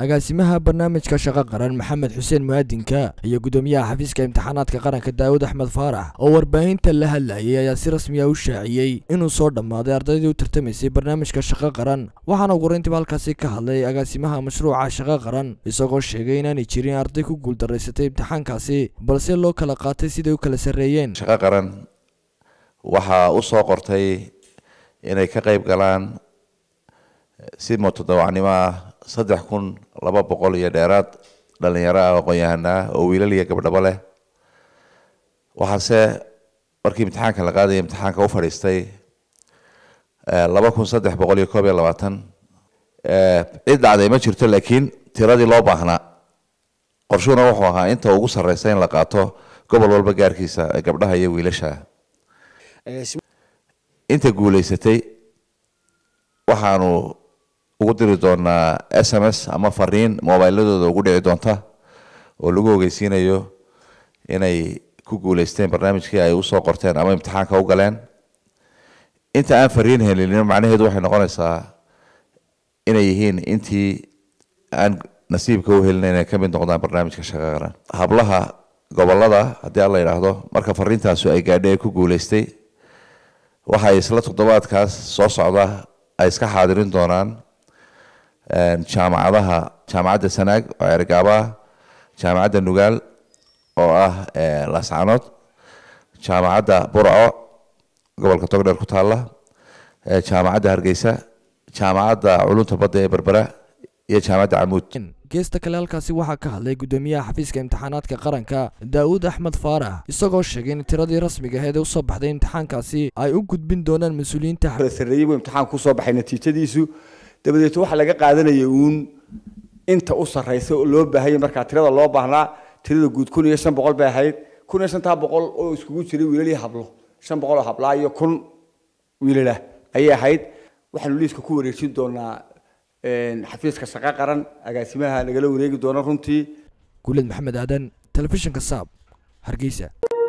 agaasimaha barnaamijka shaqo qaran maxamed xuseen muwaadinka iyo gudoomiyaha xafiiska imtixaanaadka qaranka daawuud axmed faarax oo warbaahinta la hadlayay ayaa si rasmiya ah u shaaciyey inuu soo dhammaaday ardaydii u tartamaysay barnaamijka shaqo qaran waxaana ugu uqorayntiba halkaasi ka hadlay agaasimaha mashruuca shaqo qaran isagoo sheegay inaanay jirin arday ku guuldarraysatay imtixaankaasi balse loo kala qaatay siday u kala sarreeyeen shaqo qaran waxaa u soo qortay inay ka qayb galaan eh, si mutadawacnimo ah saddex kun laba boqol iyo dheeraad dhalinyaro ah oo aqoon oo wiilal iyo gabdhabo leh waxaase markii imtixaanka la qaadaya imtixaanka u fadhiistay eh, laba kun saddex boqol iyo koob iyo labaatan eh, cid dhacday ma jirto laakiin tiradii loo baahnaa qorshuhuna wuxuu ahaa inta ugu sarreysa in la qaato gobol walba gaarkiisa gabdhaha iyo wiilasha eh, inta guuleysatay waxaanu ugu diri doonaa s m s ama fariin mobiladooda ugu dhici doonta oo lagu ogeysiinayo inay ku guuleysteen barnaamijkii ay usoo qorteen ama imtixaanka u galeen inta aan fariin helinin macnaheedu waxay noqonaysaa inay yihiin intii aan nasiibka u helin inay kamid noqdaan barnaamijka shaqaqaran hablaha gobolada haddii ala yidhaahdo marka fariintaasu ay gaadhay ee ku guuleystay waxay isla toddobaadkaas soo socda ay iska xaadirin doonaan jaamacadaha jaamacadda sanaag oo ceergaabaha jaamacadda nugaal oo ah laascanood jaamacadda burco gobolka togdheer ku taalla jaamacadda hargeysa jaamacadda culunta badda ee berbera iyo jaamacadda camuud geesta kale halkaasi waxaa ka hadlay guddoomiyaha xafiiska imtixaanaadka qaranka daa'uud axmed faarax isagoo sheegay in tiradii rasmiga aheed ee usoo baxday imtixaankaasi ay u gudbin doonaan mas-uuliyiinta sareeyey buu imtixaanka kusoo baxay natiijadiisu dabadeeto waxa laga qaadanaya uun inta u sarraysa loo baahaya markaa tirada loo baahnaa tirada guud kun iyo shan boqol bay ahayd kun iyo shantaa boqol oo iskugu jiray wiilali hablo shan boqol oo hablaa iyo kun wiilalah ayay ahayd waxaanu liiska ku wareejin doonaa xafiiska shaqo qaran agaasimaha nagala wareegi doona runtii guuleed maxamed aadan telefishinka saab hargeysa